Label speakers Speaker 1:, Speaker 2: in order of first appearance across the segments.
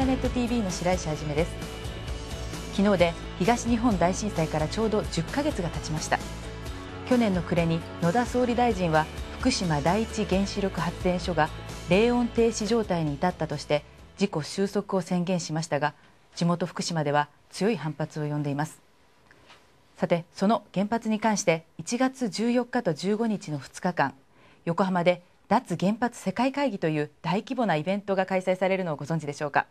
Speaker 1: ラネット TV の白石はじめです昨日で東日本大震災からちょうど10ヶ月が経ちました去年の暮れに野田総理大臣は福島第一原子力発電所が冷温停止状態に至ったとして事故収束を宣言しましたが地元福島では強い反発を呼んでいますさてその原発に関して1月14日と15日の2日間横浜で脱原発世界会議という大規模なイベントが開催されるのをご存知でしょうか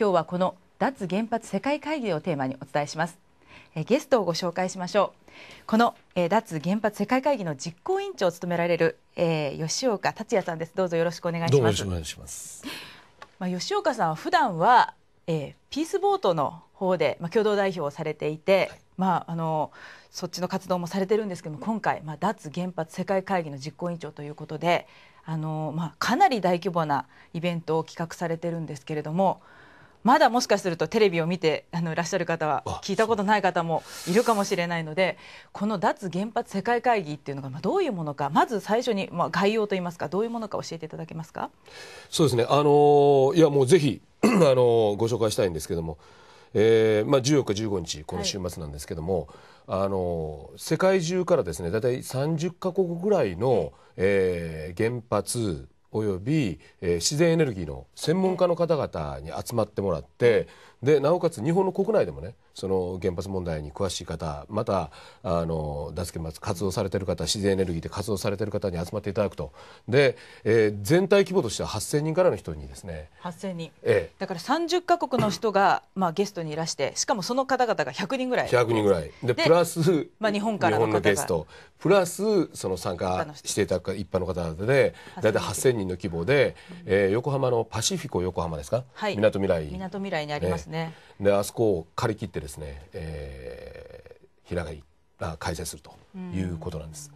Speaker 1: 今日はこの脱原発世界会議をテーマにお伝えしますゲストをご紹介しましょうこの、え脱原発世界会議の実行委員長を務められる、え吉岡達也さんですどうぞよろしくお願いしますまあ、吉岡さんは普段は、えピースボートの方で、まあ、共同代表をされていて、はいまあ、あのそっちの活動もされてるんですけども今回、まあ、脱原発世界会議の実行委員長ということであの、まあ、かなり大規模なイベントを企画されてるんですけれどもまだもしかするとテレビを見てあのいらっしゃる方は聞いたことない方もいるかもしれないのでこの脱原発世界会議っていうのがどういうものかまず最初に、まあ、概要といいますかどういうものか教えていただけますか
Speaker 2: そうですねあのいやもうぜひ あのご紹介したいんですけども、えーまあ、14日15日この週末なんですけども、はい、あの世界中からですね大体30か国ぐらいの、えー、原発および、えー、自然エネルギーの専門家の方々に集まってもらってでなおかつ日本の国内でもねその原発問題に詳しい方またあの脱原発活動されてる方自然エネルギーで活動されてる方に集まっていただくとで、えー、全体規模としては8000人からの人にですね8000人、え
Speaker 1: え、だから30か国の人が、まあ、ゲストにいらしてしかもその方々が100人ぐらい100人ぐらいでプラス、まあ、日本からの方が日本のゲスト
Speaker 2: プラスその参加していた一般の方々で大体8000人の規模で、えー、横浜のパシフィコ横浜ですか、はい、みなとみらいみな
Speaker 1: とみらいにありますね、
Speaker 2: ね、であそこを借り切ってですね、えー、開い開催するということなんです。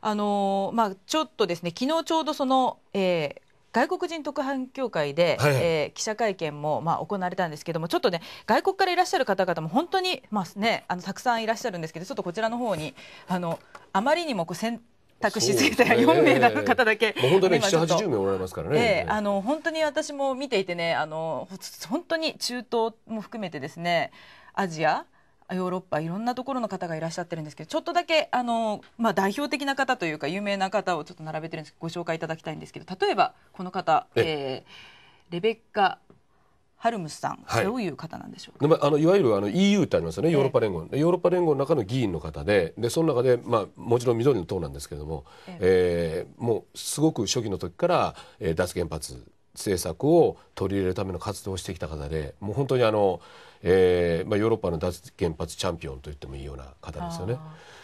Speaker 1: あのー、まあ、ちょっとですね昨日ちょうどその、えー、外国人特派員協会で、はいはい、えー、記者会見も、まあ、行われたんですけどもちょっとね外国からいらっしゃる方々も本当に、まあね、あのたくさんいらっしゃるんですけどちょっとこちらの方にあのあまりにもこう選択しすぎたら4名の方だけ、ね、本当に7、80名おられますからね、えー、あの本当に私も見ていてねあの本当に中東も含めてですねアジアヨーロッパいろんなところの方がいらっしゃってるんですけどちょっとだけあの、まあ、代表的な方というか有名な方をちょっと並べてるんですご紹介いただきたいんですけど例えばこの方、えー、レベッカ・ハルムスさん、はい、どういう方なんでしょ
Speaker 2: うか、あのいわゆるあの EU ってありますよね、ヨーロッパ連合、ヨーロッパ連合の中の議員の方で、でその中で、まあ、もちろん緑の党なんですけれども、ええー、もうすごく初期の時から、えー、脱原発政策を取り入れるための活動をしてきた方で、もう本当にあの、えーまあ、ヨーロッパの脱原発チャンピオンと言ってもいいような方ですよね。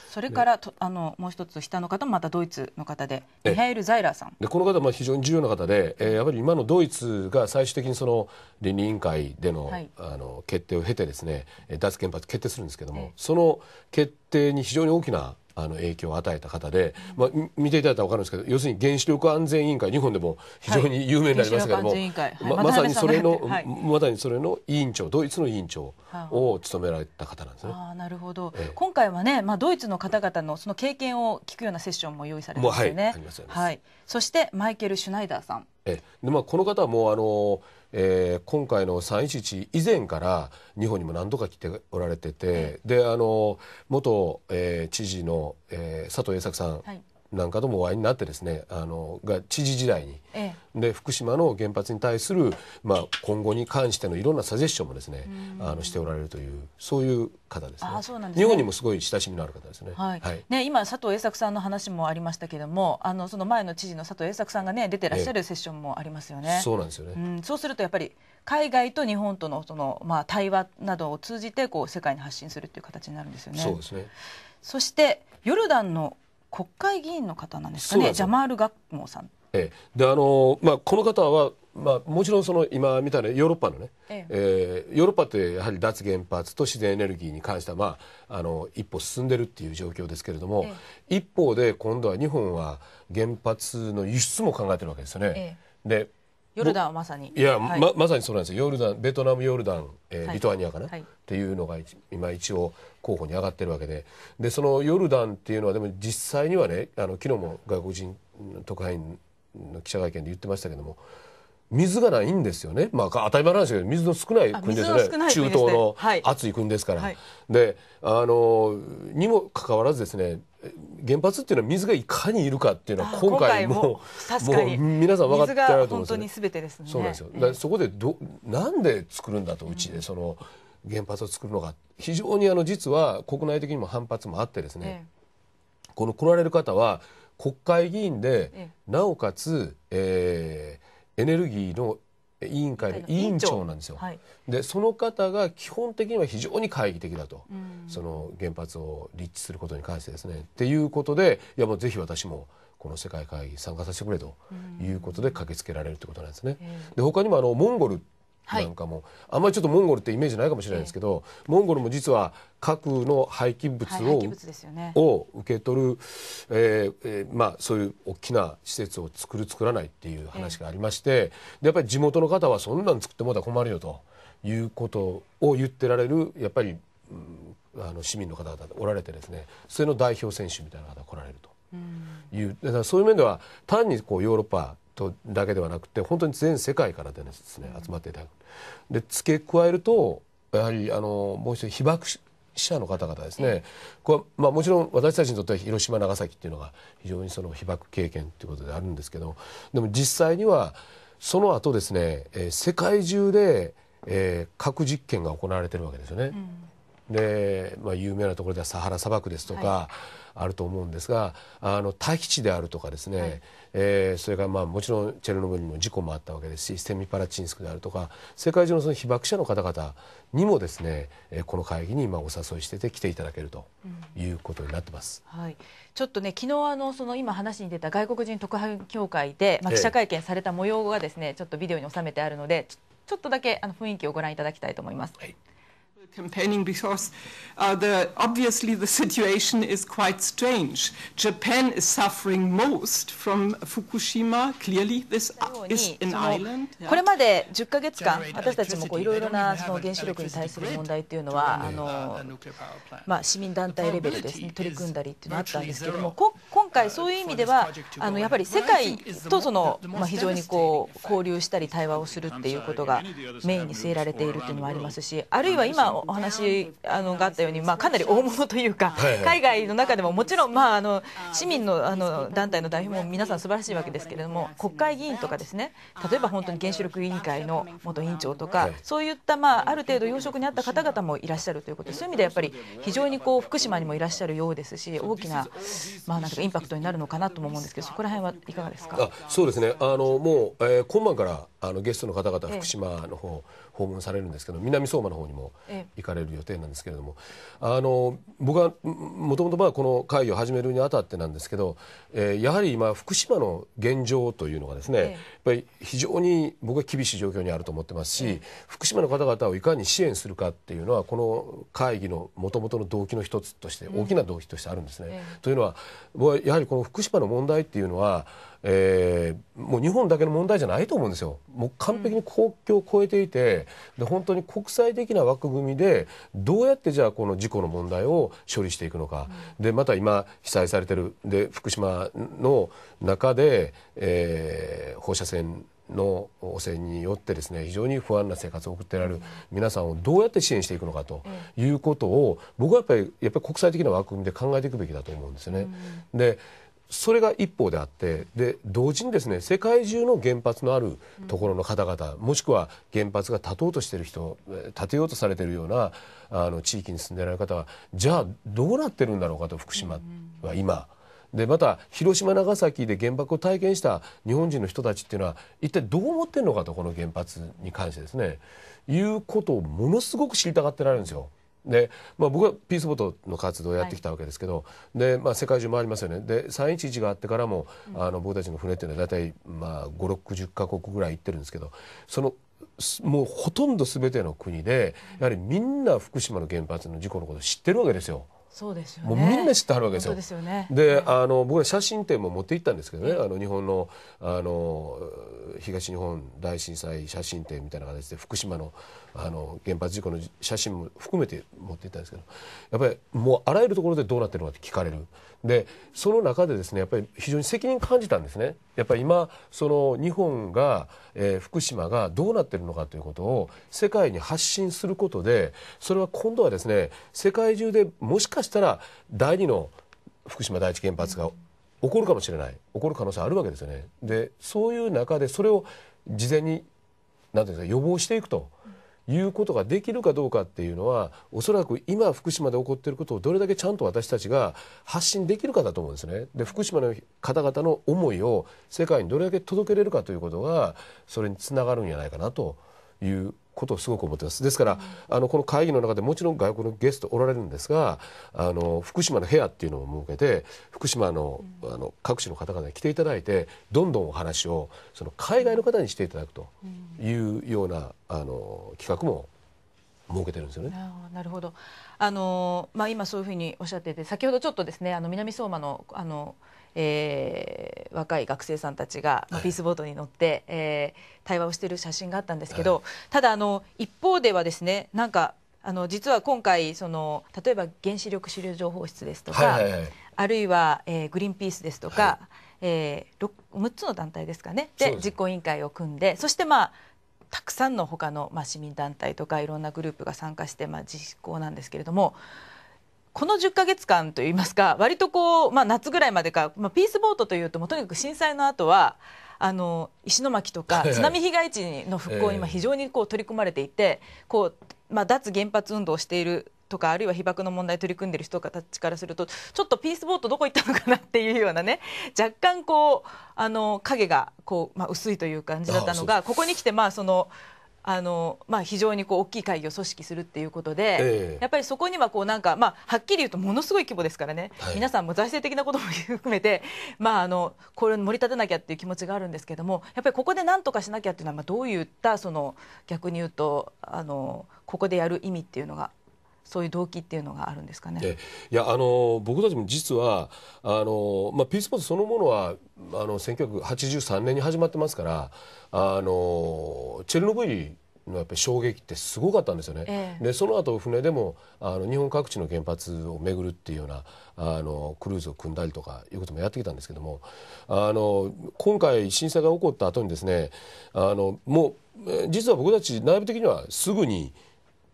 Speaker 1: それからと、あのもう一つ下の方もまたドイツの方でミハエル・ザイラーさん
Speaker 2: でこの方は非常に重要な方で、えー、やはり今のドイツが最終的にその倫理委員会でのはい、あの決定を経てですね脱原発決定するんですけども、その決定に非常に大きなあの影響を与えた方で、まあ、見ていただいたら分かるんですけど要するに原子力安全委員会日本でも非常に有名になりますたけども、はいま、まさにそれの、はい、まさにそれの委員長ドイツの委員長を務められた方なんですね。あなるほど、ええ、
Speaker 1: 今回はね、まあ、ドイツの方々のその経験を聞くようなセッションも用意されてますよね。はい、そしてマイケル・シュナイダーさん。
Speaker 2: えでまあ、この方はもうあのえー、今回の311以前から日本にも何度か来ておられてて、であの元、えー、知事の、えー、佐藤栄作さんなんかともお会いになってですねあのが知事時代に、ええ、で福島の原発に対する、まあ、今後に関してのいろんなサジェッションもですねあのしておられるというそういう方ですねあ
Speaker 1: そうなんです、ね、日本にも
Speaker 2: すごい親しみのある方ですね,、はいはい、
Speaker 1: ね今佐藤栄作さんの話もありましたけどもあのその前の知事の佐藤栄作さんがね出てらっしゃるセッションもありますよね。え、そうなんですよね、うん、そうするとやっぱり海外と日本とのその、まあ、対話などを通じてこう世界に発信するという形になるんですよね。そうですねそしてヨルダンの国会議員の方なんですかね、ジャマール・ガッモーさん。
Speaker 2: ええ、であのまあ、この方は、まあ、もちろんその今みたいなヨーロッパのね、えええー、ヨーロッパってやはり脱原発と自然エネルギーに関しては、まあ、あの一歩進んでるっていう状況ですけれども、ええ、一方で今度は日本は原発の輸出も考えてるわけですよね。でヨルダンは
Speaker 1: まさにいや、はいま、ま
Speaker 2: さにそうなんですよヨルダンベトナムヨルダン、えー、リトアニアかな、はい、っていうのが今一応候補に上がってるわけででそのヨルダンっていうのはでも実際にはねあの昨日も外国人特派員の記者会見で言ってましたけども水がないんですよね、まあ、当たり前なんですけど水の少ない国ですよね、ね、中東の暑い国ですから。はい、であのにもかかわらずですね原発っていうのは水がいかにいるかっていうのは今回ももう皆さん分かってられると思うんですよ、
Speaker 1: ね。そうですよ。だ
Speaker 2: そこでどなんで作るんだとうちでその原発を作るのが非常にあの実は国内的にも反発もあってですね。ええ、この来られる方は国会議員で、え、なおかつ、えー、エネルギーの委員会の委員長なんですよ。はい、でその方が基本的には非常に懐疑的だと、うん、その原発を立地することに関してですね。っていうことでいやもうぜひ私もこの世界会議参加させてくれということで駆けつけられるということなんですね。うん、で他にもあのモンゴルなんかも、はい、あんまりちょっとモンゴルってイメージないかもしれないですけど、えー、モンゴルも実は核の廃棄物をはい、を受け取る、えーえー、まあ、そういう大きな施設を作る作らないっていう話がありまして、えー、やっぱり地元の方はそんなん作ってもら困るよということを言ってられるやっぱり、うん、あの市民の方々おられてですねそれの代表選手みたいな方が来られると。うん、いうだからそういう面では単にこうヨーロッパとだけではなくて本当に全世界からですね集まっていただくで付け加えるとやはりあのもう一人被爆者の方々ですねこれ、まあ、もちろん私たちにとっては広島長崎っていうのが非常にその被爆経験ということであるんですけどでも実際にはその後ですね、えー、世界中で、えー、核実験が行われてるわけですよね。うん、でまあ、有名なところではサハラ砂漠ですとか、はいあると思うんですがあの待機地であるとかですね、はい、えー、それからまあもちろんチェルノブイリも事故もあったわけですしセミパラチンスクであるとか世界中のその被爆者の方々にもですね、えー、この会議に今お誘いしてて来ていただけるということになってます。
Speaker 1: うん、はい、ちょっとね昨日あのその今話に出た外国人特派員協会で、まあ、記者会見された模様がですね、ええ、ちょっとビデオに収めてあるのでちょっとだけあの雰囲気をご覧いただきたいと思います。はい
Speaker 2: campaigning because uh, the, obviously the situation is quite strange. Japan is suffering most from
Speaker 1: Fukushima. Clearly, this is an island. これまで10ヶ月間、私たちもいろいろなその原子力に対する問題というのは、あのまあ、市民団体レベルです、ね、取り組んだりというのがあったんですけれども、今回、そういう意味ではあのやっぱり世界とその、まあ、非常にこう交流したり対話をするっていうことがメインに据えられているというのもありますしあるいは今お話あのがあったように、まあ、かなり大物というか、海外の中でももちろん、まあ、あの市民のあの団体の代表も皆さん素晴らしいわけですけれども国会議員とかですね例えば本当に原子力委員会の元委員長とかそういった、まあ、ある程度要職にあった方々もいらっしゃるということでそういう意味でやっぱり非常にこう福島にもいらっしゃるようですし大きな,、まあ、なんかインパパクトになるのかなとも思うんですけど、そこら辺はいかがですか。
Speaker 2: そうですね。あのもう、えー、今晩からあのゲストの方々福島の方訪問されるんですけど南相馬の方にも行かれる予定なんですけれどもあの僕はもともとまあこの会議を始めるにあたってなんですけど、えやはり今福島の現状というのがですね、やっぱり非常に僕は厳しい状況にあると思ってますし、福島の方々をいかに支援するかっていうのはこの会議のもともとの動機の一つとして大きな動機としてあるんですね。というのは僕はやはりこの福島の問題っていうのはえー、もう日本だけの問題じゃないと思うんですよ、もう完璧に国境を越えていて、で本当に国際的な枠組みで、どうやってじゃあ、この事故の問題を処理していくのか、でまた今、被災されてるで福島の中で、えー、放射線の汚染によってですね非常に不安な生活を送ってられる皆さんをどうやって支援していくのかということを僕はやっぱりやっぱり国際的な枠組みで考えていくべきだと思うんですね。でそれが一方であってで同時にですね世界中の原発のあるところの方々、もしくは原発が立とうとしてる人立てようとされてるようなあの地域に住んでられる方はじゃあどうなってるんだろうかと福島は今。でまた広島長崎で原爆を体験した日本人の人たちっていうのは一体どう思ってるのかとこの原発に関してですねいうことをものすごく知りたがってられるんですよ。で、まあ、僕はピースボートの活動をやってきたわけですけど、はい、でまあ、世界中回りますよねで311があってからも、うん、あの僕たちの船っていうのは大体、まあ、560か国ぐらい行ってるんですけどそのもうほとんど全ての国でやはりみんな福島の原発の事故のことを知ってるわけですよ。
Speaker 1: そうですよね、もうみんな知ってはるわけですよ。ですよね、
Speaker 2: で、あの僕ら写真展も持って行ったんですけどね、あの日本のあの東日本大震災写真展みたいな形で福島のあの原発事故の写真も含めて持っていたんですけどやっぱりもうあらゆるところでどうなってるのかって聞かれるでその中でですねやっぱり非常に責任感じたんですねやっぱり今その日本が、えー、福島がどうなってるのかということを世界に発信することでそれは今度はですね世界中でもしかしたら第二の福島第一原発が起こるかもしれない起こる可能性あるわけですよねでそういう中でそれを事前に何ていうんですか予防していくと。いうことができるかどうかっていうのはおそらく今福島で起こっていることをどれだけちゃんと私たちが発信できるかだと思うんですね。で福島の方々の思いを世界にどれだけ届けれるかということがそれにつながるんじゃないかなということをすごく思ってます。ですから、あのこの会議の中でもちろん外国のゲストおられるんですが、あの福島の部屋っていうのを設けて、福島のあの各地の方々に来ていただいて、どんどんお話をその海外の方にしていただくというようなあの企画も設けてるんですよね。
Speaker 1: なるほど。あのまあ今そういうふうにおっしゃってて、先ほどちょっとですね、あの南相馬のあのえー、若い学生さんたちが、まあ、ピースボートに乗って、はい、えー、対話をしている写真があったんですけど、はい、ただあの一方ではですねなんかあの実は今回その例えば原子力資料情報室ですとか、はいはいはい、あるいは、えー、グリーンピースですとか、はい、えー、6, つの団体ですかねで実行委員会を組んでそしてまあたくさんの他のまあ、市民団体とかいろんなグループが参加して、まあ、実行なんですけれどもこの10か月間といいますか割とこう、まあ、夏ぐらいまでか、まあ、ピースボートというともうとにかく震災の後はあの石巻とか津波被害地の復興に今非常にこう取り組まれていて、こうまあ、脱原発運動をしているとかあるいは被爆の問題取り組んでる人たちからするとちょっとピースボートどこ行ったのかなっていうようなね若干こうあの影がこう、まあ、薄いという感じだったのがここに来てまあその。あのまあ、非常にこう大きい会議を組織するっていうことで、えー、やっぱりそこにはこうなんか、まあ、はっきり言うとものすごい規模ですからね、はい、皆さんも財政的なことも含めて、まあ、あのこれを盛り立てなきゃっていう気持ちがあるんですけどもやっぱりここでなんとかしなきゃっていうのは、まあ、どういったその逆に言うとあのここでやる意味っていうのがそういう動機っていうのがあるんですかね。
Speaker 2: いやあの僕たちも実はあの、まあ、ピースポーツそのものはあの1983年に始まってますからあのチェルノブイリのやっぱり衝撃ってすごかったんですよね。ええ、でその後船でもあの日本各地の原発を巡るっていうようなあのクルーズを組んだりとかいうこともやってきたんですけどもあの今回震災が起こった後にですねあのもう実は僕たち内部的にはすぐに。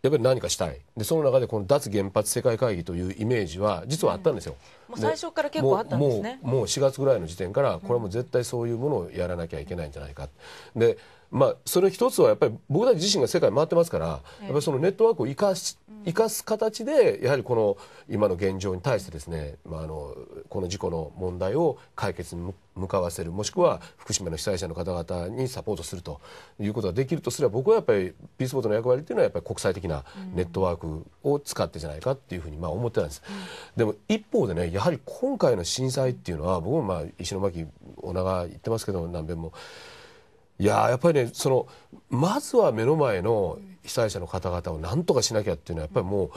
Speaker 2: やっぱり何かしたいでその中でこの脱原発世界会議というイメージは実はあったんですよ、うん、もう最初から結構あったんですねもうもう4月ぐらいの時点からこれはもう絶対そういうものをやらなきゃいけないんじゃないかでまあ、それ一つはやっぱり僕たち自身が世界回ってますから、やっぱりそのネットワークを生かし、生かす形で、やはりこの今の現状に対してですね、まあ、あの、この事故の問題を解決に向かわせる、もしくは福島の被災者の方々にサポートするということができるとすれば、僕はやっぱりピースボートの役割っていうのはやっぱり国際的なネットワークを使ってじゃないかっていうふうにまあ思ってたんです。でも一方でね、やはり今回の震災っていうのは、僕もまあ石巻、女川行ってますけど、何べんも。ややっぱりねそのまずは目の前の被災者の方々をなんとかしなきゃっていうのはやっぱりもう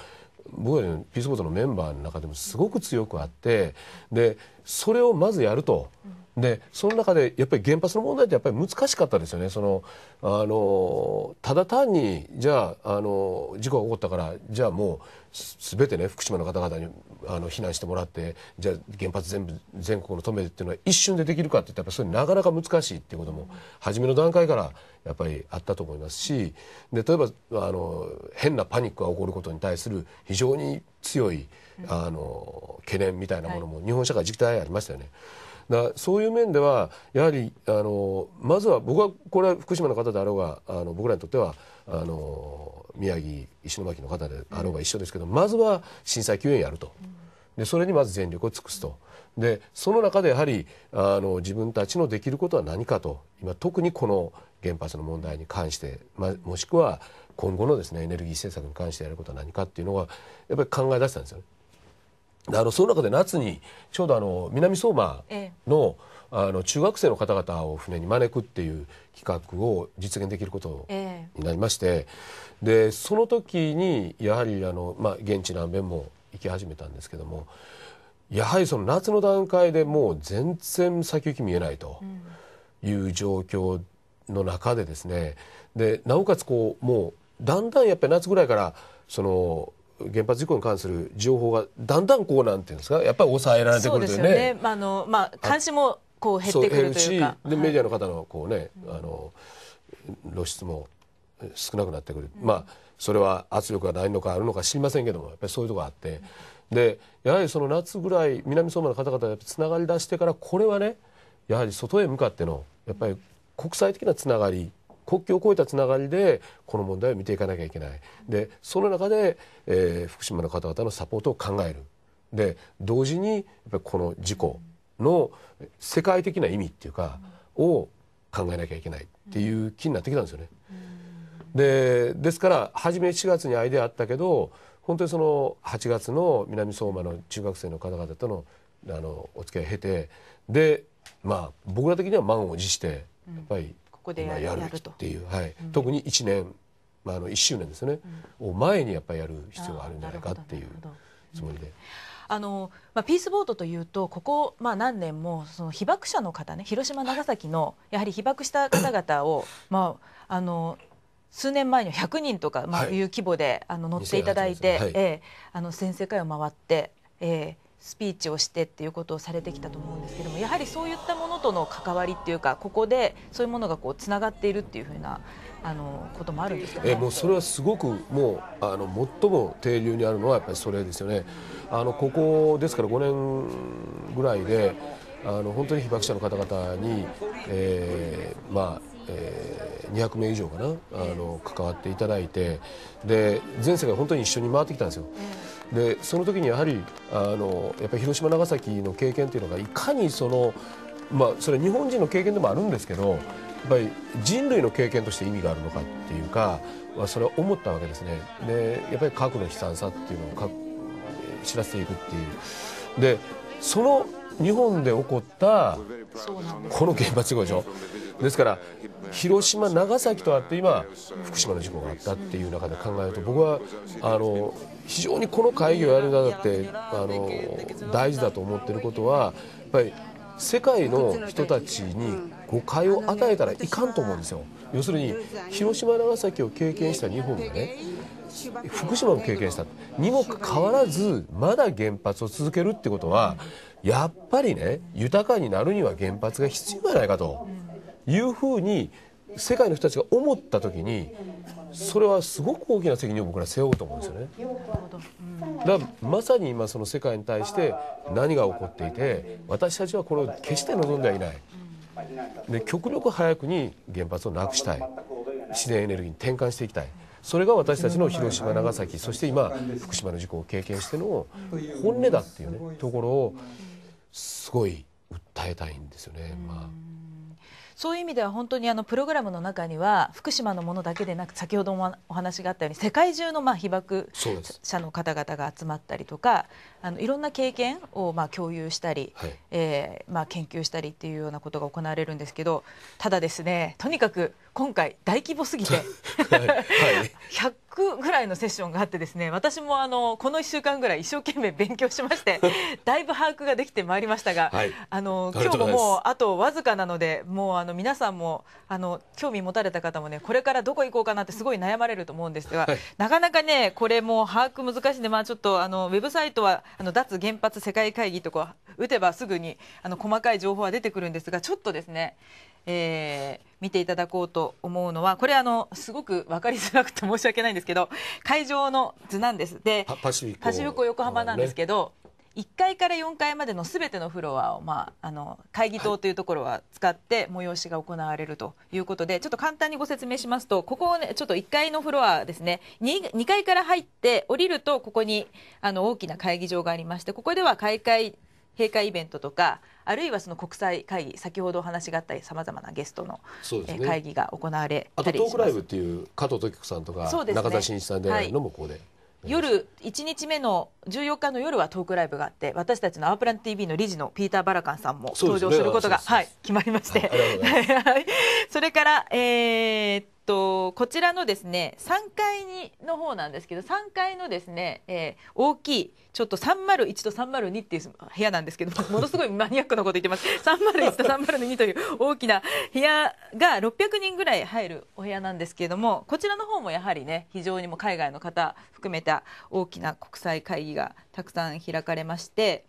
Speaker 2: 僕はピースボートのメンバーの中でもすごく強くあってでそれをまずやると。でその中でやっぱり原発の問題ってやっぱり難しかったですよね、そのあのただ単に、じゃああの、事故が起こったから、じゃあもうすべてね、福島の方々にあの避難してもらって、じゃあ原発全部、全国の止めてっていうのは一瞬でできるかっていったら、やっぱそれ、なかなか難しいっていうことも、初めの段階からやっぱりあったと思いますし、で例えばあの、変なパニックが起こることに対する非常に強いあの懸念みたいなものも、日本社会、実態ありましたよね。はいだそういう面ではやはりあのまずは僕はこれは福島の方であろうがあの僕らにとってはあの宮城石巻の方であろうが一緒ですけど、うん、まずは震災救援やると。でそれにまず全力を尽くすと。でその中でやはりあの自分たちのできることは何かと今特にこの原発の問題に関して、まもしくは今後のですねエネルギー政策に関してやることは何かっていうのはやっぱり考え出したんですよね。あのその中で夏にちょうどあの南相馬の,、あの中学生の方々を船に招くっていう企画を実現できることになりまして、でその時にやはりあの、まあ、現地南米も行き始めたんですけどもやはりその夏の段階でもう全然先行き見えないという状況の中でですねでなおかつこうもうだんだんやっぱり夏ぐらいからその原発事故に関する情報がだんだんこうなんていうんですかやっぱり抑えられてくるというね。
Speaker 1: まああのまあ、監視もこう減ってくるというかで、メデ
Speaker 2: ィアの方のこうね、あの露出も少なくなってくる、うん、まあそれは圧力がないのかあるのか知りませんけどもやっぱりそういうとこがあって、うん、でやはりその夏ぐらい南相馬の方々がつながりだしてからこれはねやはり外へ向かってのやっぱり国際的なつながり国境を越えたつながりでこの問題を見ていかなきゃいけないでその中で、えー、福島の方々のサポートを考えるで同時にやっぱこの事故の世界的な意味っていうかを考えなきゃいけないっていう気になってきたんですよね。でですから初め4月にアイデアあったけど本当にその8月の南相馬の中学生の方々とのあのお付き合いを経てでまあ僕ら的には満を持してやっぱりここでやるっていう、はい、特に1年、まあ、あの1周年ですね、を前にやっぱりやる必要があるんじゃないかっていうつもりで。
Speaker 1: あのまあ、ピースボートというとここ、まあ、何年もその被爆者の方ね広島、長崎のやはり被爆した方々を、まあ、あの数年前には100人とか、まあ、いう規模で、あの乗っていただいて、ええ、あの先生会を回って、ええ、スピーチをしてっていうことをされてきたと思うんですけどもやはりそういったものとの関わりっていうかここでそういうものがこうつながっているっていうふうなあのこともあるんですかねえもうそ
Speaker 2: れはすごくもうあの最も底流にあるのはやっぱりそれですよね。あのここですから5年ぐらいであの本当に被爆者の方々に、えーまあ、えー、200名以上かなあの関わっていただいてで全世界本当に一緒に回ってきたんですよ。でその時にやはりあのやっぱり広島長崎の経験というのがいかにそのまあそれ日本人の経験でもあるんですけどやっぱり人類の経験として意味があるのかっていうか、まあ、それは思ったわけですね。でやっぱり核の悲惨さっていうのを知らせていくっていう。でその日本で起こったこの原発事故でしょですから広島、長崎とあって今、福島の事故があったっていう中で考えると僕はあの非常にこの会議をやるにだってあの大事だと思ってることはやっぱり世界の人たちに誤解を与えたらいかんと思うんですよ。要するに広島、長崎を経験した日本がね福島も経験したにもかかわらずまだ原発を続けるってことはやっぱりね豊かになるには原発が必要じゃないかというふうに世界の人たちが思った時にそれはすごく大きな責任を僕ら背負うと思うんですよね。だからまさに今その世界に対して何が起こっていて私たちはこれを決して望んではいない。で極力早くに原発をなくしたい自然エネルギーに転換していきたい。それが私たちの広島長崎そして今福島の事故を経験しての本音だっていうねところをすごい訴えたいんですよね。まあ、
Speaker 1: そういう意味では本当にあのプログラムの中には福島のものだけでなく先ほどもお話があったように世界中のまあ被爆者の方々が集まったりとかあのいろんな経験をまあ共有したり、えまあ研究したりっていうようなことが行われるんですけどただですねとにかく今回大規模すぎて、100 1ぐらいのセッションがあってですね私もあのこの1週間ぐらい一生懸命勉強しまして だいぶ把握ができてまいりましたが、はい、あの今日ももうあとわずかなのでもうあの皆さんもあの興味持たれた方もねこれからどこ行こうかなってすごい悩まれると思うんですが、はい、なかなかねこれも把握難しいんで、まあ、ちょっとあのウェブサイトはあの脱原発世界会議とか打てばすぐにあの細かい情報は出てくるんですがちょっとですね、えー見ていただこうと思うのは、これあの、すごく分かりづらくて申し訳ないんですけど、会場の図なんです。で、パシフィコ横浜なんですけど、ね、1階から4階までのすべてのフロアを、まあ、あの会議棟というところは使って催しが行われるということで、はい、ちょっと簡単にご説明しますとここを、ね、ちょっと1階のフロアですね 2, 2階から入って降りるとここにあの大きな会議場がありましてここでは開会閉会イベントとかあるいはその国際会議先ほどお話があったさまざまなゲストの、ね、会議が行われたりしますあとトークライブっ
Speaker 2: ていう加藤時子さんとか、ね、中田真一さんでのもここで。はい
Speaker 1: 夜1日目の14日の夜はトークライブがあって私たちの「アープラン TV」の理事のピーター・バラカンさんも登場することが、ねはい、決まりまして それから、えー、とこちらのですね3階にの方なんですけど3階のですね、えー、大きいちょっと301と302っていう部屋なんですけど ものすごいマニアックなこと言ってます301と302という大きな部屋が600人ぐらい入るお部屋なんですけれどもこちらの方もやはりね非常にも海外の方含めた大きな国際会議がたくさん開かれまして。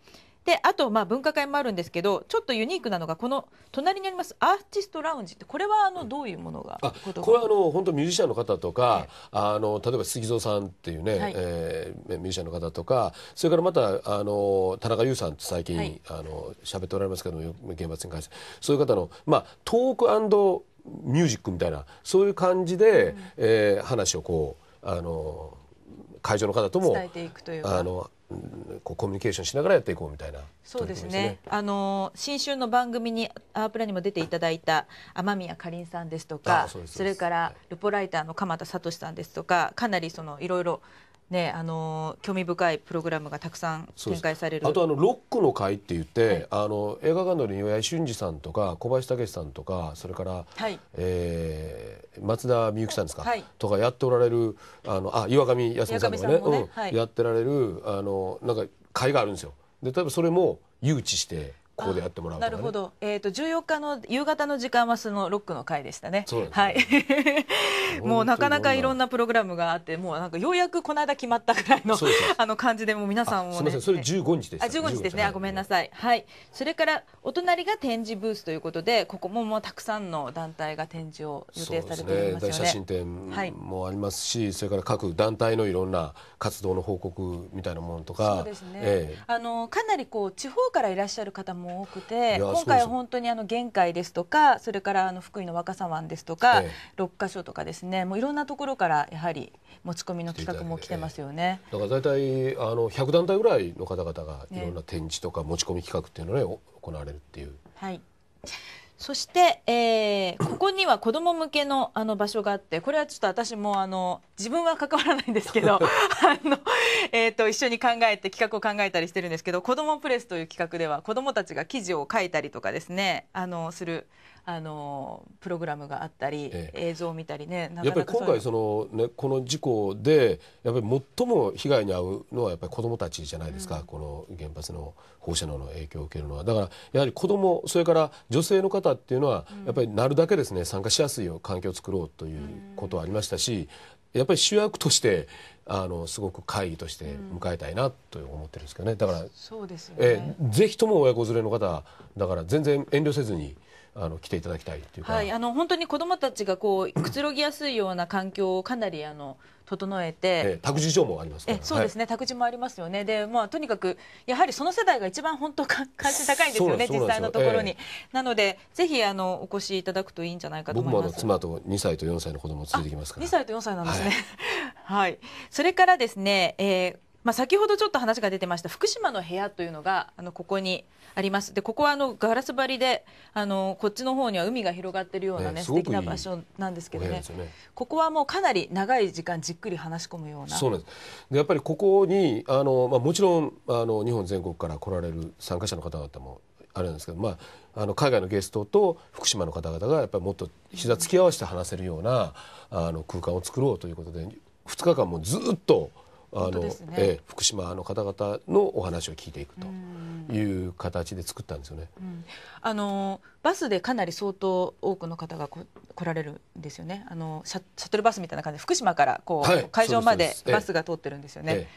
Speaker 1: であとまあ分科会もあるんですけどちょっとユニークなのがこの隣にありますアーティストラウンジってこれはあのどういうものが、
Speaker 2: うん、これはあの本当ミュージシャンの方とか、あの例えば杉蔵さんっていうね、はい、えー、ミュージシャンの方とかそれからまたあの田中優さんって最近、はい、あの喋っておられますけども原に関してそういう方の、まあ、トークミュージックみたいなそういう感じで、うん、えー、話をこうあの会場の方とも伝えていくというあのこうコミュニケーションしながらやっていこうみたいな、ね、
Speaker 1: そうですねあの新春の番組にアープラにも出ていただいた天宮かりんさんですとかそれからルポライターの鎌田聡さんですとかかなりそのいろいろね、あの興味深いプログラムがたくさん展開されるあとあ
Speaker 2: のロックの会って言って、はい、あの映画館の岩井俊二さんとか小林武史さんとかそれから、はい、えー、松田美由紀さんですか、はい、とかやっておられるあのあ岩上康美さんとかね、ねうんはい、やってられるあのなんか会があるんですよ。で例えばそれも誘致してここでやってもらう、ね、なるほ
Speaker 1: ど、えーと、と14日の夕方の時間はそのロックの回でしたね、ね、はい もうなかなかいろんなプログラムがあってもうなんかようやくこの間決まったぐらいのあの感じでも皆さんも、ね、すみませんそれ
Speaker 2: 15日ですあ15日ですね、はい、ごめ
Speaker 1: んなさいはいそれからお隣が展示ブースということでここももうたくさんの団体が展示を予定されていますよね写真
Speaker 2: 展もありますし、はい、それから各団体のいろんな活動の報告みたいなものとかそうですね、ええ、
Speaker 1: あのかなりこう地方からいらっしゃる方もも多くて今回は本当にあの玄海ですとかそれからあの福井の若狭湾ですとか、ええ、6か所とかですねもういろんなところからやはり持ち込みの企画も来てますよね、
Speaker 2: え、だから大体あの100団体ぐらいの方々がいろんな展示とか持ち込み企画っていうのをね行われるっていう。
Speaker 1: はいそして、えー、ここには子ども向けのあの場所があってこれはちょっと私もあの自分は関わらないんですけど あの、えーと、一緒に考えて企画を考えたりしてるんですけど「子どもプレス」という企画では子どもたちが記事を書いたりとかですねあのするあのプログラムがあったり、ええ、映像を見たりねやっぱり今回そ
Speaker 2: の、ね、この事故でやっぱり最も被害に遭うのはやっぱり子どもたちじゃないですか、うん、この原発の放射能の影響を受けるのはだからやはり子どもそれから女性の方っていうのは、やっぱりなるだけですね参加しやすい環境を作ろうということはありましたし、やっぱり主役としてあのすごく会議として迎えたいなと思ってるんですけどねだからぜひとも親子連れの方だから全然遠慮せずに。あの来ていただきたいというか、はい、あ
Speaker 1: の本当に子どもたちがこうくつろぎやすいような環境をかなりあの整えて、え託児所もありますえそうですね、はい、託児もありますよねで、まあ、とにかくやはりその世代が一番本当関心 高いんですよね実際のところに、えー、なのでぜひあのお越しいただくといいんじゃないかと思います
Speaker 2: 妻と二歳と四歳の子供を連れてきま
Speaker 1: すから2歳と四歳なんですね、はい、はい、それからですね、えーまあ、先ほどちょっと話が出てました福島の部屋というのがあのここにありますでここはあのガラス張りであのこっちの方には海が広がってるようなねね素敵な場所なんですけどね、ね、ここはもうかなり長い時間じっくり話し込むようなそうなん
Speaker 2: ですでやっぱりここにあの、まあ、もちろんあの日本全国から来られる参加者の方々もあれなんですけど、まあ、あの海外のゲストと福島の方々がやっぱりもっと膝突き合わせて話せるようなあの空間を作ろうということで2日間もずっとあの、ね、え福島の方々のお話を聞いていくという形で作ったんですよね。
Speaker 1: うん、あのバスでかなり相当多くの方がこ来られるんですよね。あのシャシャトルバスみたいな感じで福島からこう、はい、会場までバスが通ってるんですよね。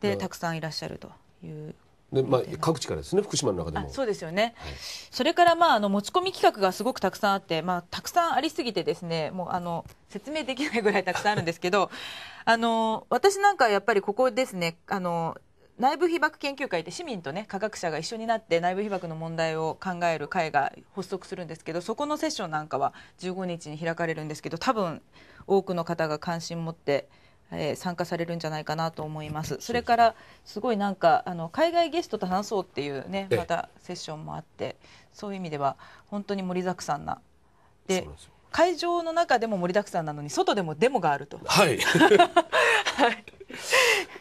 Speaker 1: で、ええ、たくさんいらっしゃるという
Speaker 2: でまあ、各地からですね、福島の中でも。そ
Speaker 1: うですよね、はい、それから、まあ、あの持ち込み企画がすごくたくさんあって、まあ、たくさんありすぎて、ですねもうあの説明できないぐらいたくさんあるんですけど、あの私なんかやっぱりここですね、あの内部被爆研究会って市民とね科学者が一緒になって内部被爆の問題を考える会が発足するんですけどそこのセッションなんかは15日に開かれるんですけど多分多くの方が関心を持ってえー、参加されるんじゃないかなと思います。それからすごいなんかあの海外ゲストと話そうっていうねまたセッションもあって、そういう意味では本当に盛りだくさんなで。会場の中でも盛りだくさんなのに外でもデモがあると。はい。は
Speaker 2: い。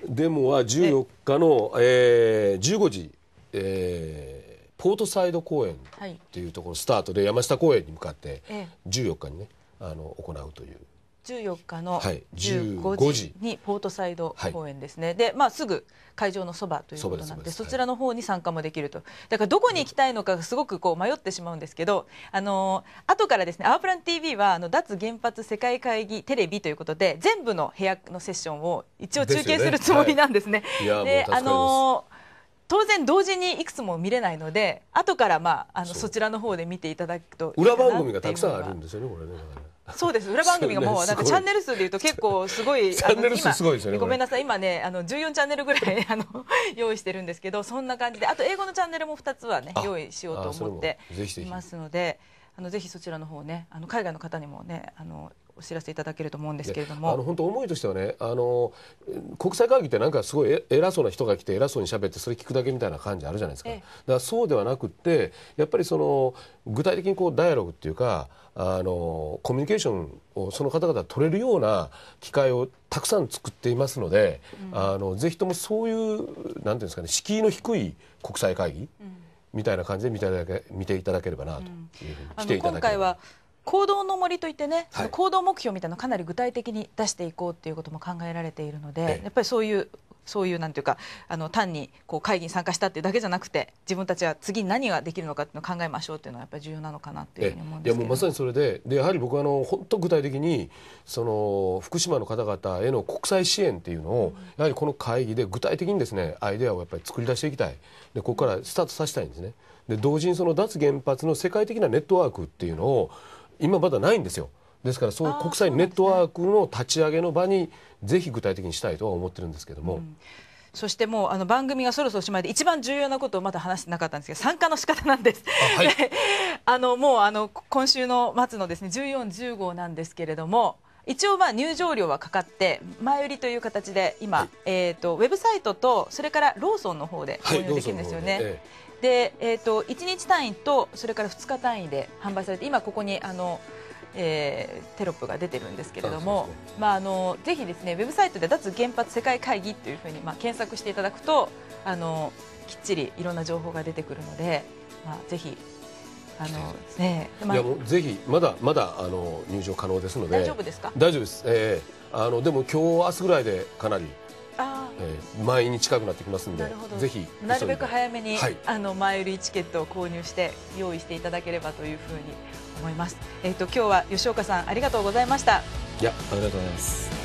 Speaker 2: デモは14日の、えー、15時、えー、ポートサイド公園っていうところスタートで山下公園に向かって14日にねあの行うという
Speaker 1: 14日の15時にポートサイド公園ですね、はい、で、まあ、すぐ会場のそばということなのでそちらの方に参加もできるとだからどこに行きたいのかがすごくこう迷ってしまうんですけどあの後からですね「アワプラン TV は」は脱原発世界会議テレビということで全部の部屋のセッションを一応中継するつもりなんですね。で、当然同時にいくつも見れないので後からまああのそちらの方で見ていただくと裏番組
Speaker 2: がたくさんあるんですよねこれね。
Speaker 1: そうです裏番組がもう、なんかチャンネル数でいうと結構すごいチャンネル数すごいですよねごめんなさい今ねあの14チャンネルぐらい あの用意してるんですけどそんな感じであと英語のチャンネルも2つはね用意しようと思っていますのであのぜひそちらの方ねあの海外の方にもねあのお知らせいただけると思うんですけれども。あの
Speaker 2: 本当思いとしてはね、あの国際会議ってなんかすごい偉そうな人が来て偉そうに喋ってそれ聞くだけみたいな感じあるじゃないですか。だからそうではなくてやっぱりその具体的にこうダイアログっていうかあのコミュニケーションをその方々取れるような機会をたくさん作っていますので、うん、あのぜひともそういうなんていうんですかね敷居の低い国際会議、みたいな感じで見ていただければなというふうに、うん、今回
Speaker 1: は行動の森といってね、はい、行動目標みたいなのかなり具体的に出していこうっていうことも考えられているので、ええ、やっぱりそういうそういうなんていうかあの単にこう会議に参加したっていうだけじゃなくて自分たちは次何ができるのかっていうのを考えましょうっていうのはやっぱり重要なのかなっていうふうに思うんですけど、ええ、い
Speaker 2: やもうまさにそれででやはり僕はあの本当具体的にその福島の方々への国際支援っていうのを、うん、やはりこの会議で具体的にですねアイデアをやっぱり作り出していきたいでここからスタートさせたいんですね。で同時にその脱原発の世界的なネットワークっていうのを今まだないんですよ。ですからそういう国際ネットワークの立ち上げの場にぜひ具体的にしたいとは思ってるんですけども。うん
Speaker 1: そしてもうあの番組がそろそろおしまいで一番重要なことをまだ話してなかったんですけど参加の仕方なんです。あはい、あのもうあの今週の末のですね14、10なんですけれども。一応まあ入場料はかかって前売りという形で今、はい、えーと、とウェブサイトとそれからローソンの方で購入できるんですよね。はいで、えーと、と1日単位とそれから2日単位で販売されて今、ここにあの、えー、テロップが出てるんですけれどもぜひですねウェブサイトで脱原発世界会議というふうに、まあ、検索していただくとあのきっちりいろんな情報が出てくるので、まあ、ぜひあのね、いやもうぜ
Speaker 2: ひまだまだあの入場可能ですので大丈夫ですか大丈夫です、えー、あのでも今日明日ぐらいでかなり前に近くなってきますのでぜひなるべく
Speaker 1: 早めに、はい、あの前売りチケットを購入して用意していただければというふうに思います。えっ、ー、と今日は吉岡さんありがとうございました。
Speaker 2: いやありがとうございます。